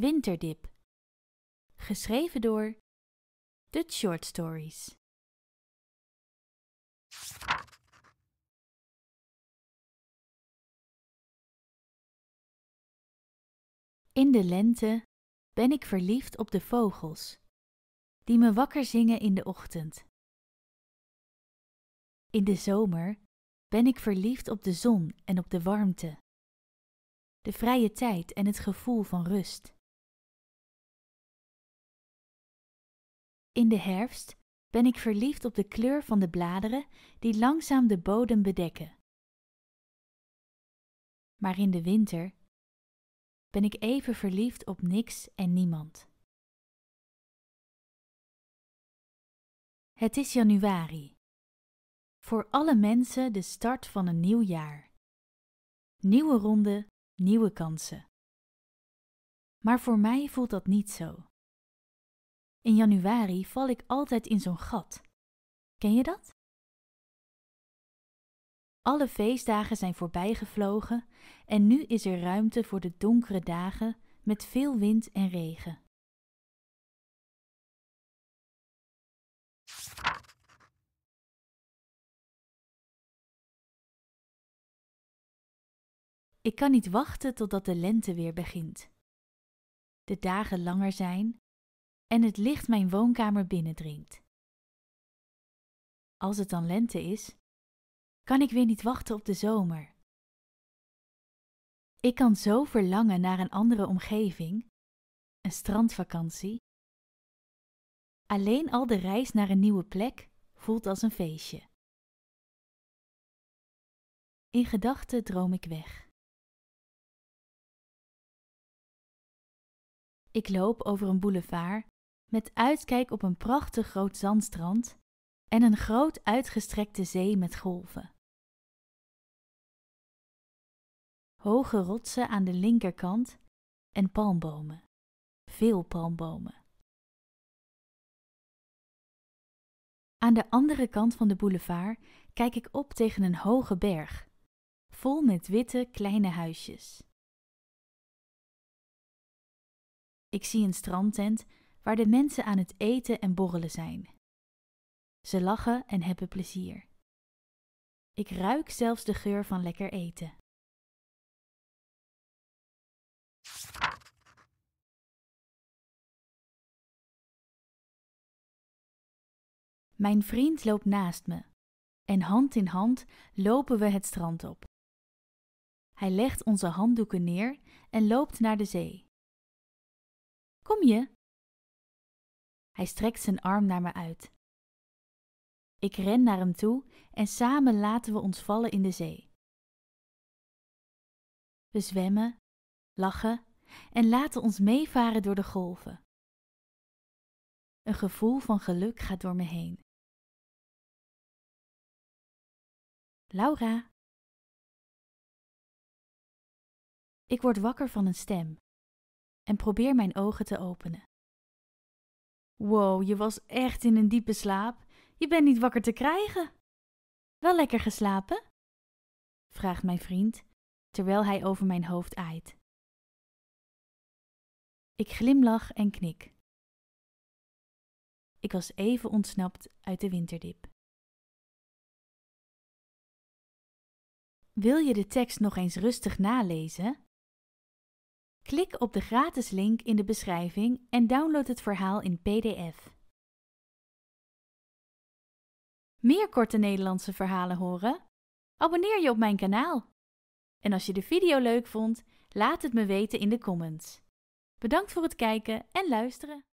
Winterdip. Geschreven door The Short Stories. In de lente ben ik verliefd op de vogels, die me wakker zingen in de ochtend. In de zomer ben ik verliefd op de zon en op de warmte, de vrije tijd en het gevoel van rust. In de herfst ben ik verliefd op de kleur van de bladeren die langzaam de bodem bedekken. Maar in de winter ben ik even verliefd op niks en niemand. Het is januari. Voor alle mensen de start van een nieuw jaar. Nieuwe ronde, nieuwe kansen. Maar voor mij voelt dat niet zo. In januari val ik altijd in zo'n gat. Ken je dat? Alle feestdagen zijn voorbijgevlogen en nu is er ruimte voor de donkere dagen met veel wind en regen. Ik kan niet wachten totdat de lente weer begint. De dagen langer zijn en het licht mijn woonkamer binnendringt. Als het dan lente is, kan ik weer niet wachten op de zomer. Ik kan zo verlangen naar een andere omgeving, een strandvakantie. Alleen al de reis naar een nieuwe plek voelt als een feestje. In gedachten droom ik weg. Ik loop over een boulevard met uitkijk op een prachtig groot zandstrand en een groot uitgestrekte zee met golven. Hoge rotsen aan de linkerkant en palmbomen, veel palmbomen. Aan de andere kant van de boulevard kijk ik op tegen een hoge berg, vol met witte kleine huisjes. Ik zie een strandtent waar de mensen aan het eten en borrelen zijn. Ze lachen en hebben plezier. Ik ruik zelfs de geur van lekker eten. Mijn vriend loopt naast me en hand in hand lopen we het strand op. Hij legt onze handdoeken neer en loopt naar de zee. Kom je? Hij strekt zijn arm naar me uit. Ik ren naar hem toe en samen laten we ons vallen in de zee. We zwemmen, lachen en laten ons meevaren door de golven. Een gevoel van geluk gaat door me heen. Laura. Ik word wakker van een stem en probeer mijn ogen te openen. Wow, je was echt in een diepe slaap. Je bent niet wakker te krijgen. Wel lekker geslapen? vraagt mijn vriend, terwijl hij over mijn hoofd aait. Ik glimlach en knik. Ik was even ontsnapt uit de winterdip. Wil je de tekst nog eens rustig nalezen? Klik op de gratis link in de beschrijving en download het verhaal in PDF. Meer korte Nederlandse verhalen horen? Abonneer je op mijn kanaal. En als je de video leuk vond, laat het me weten in de comments. Bedankt voor het kijken en luisteren.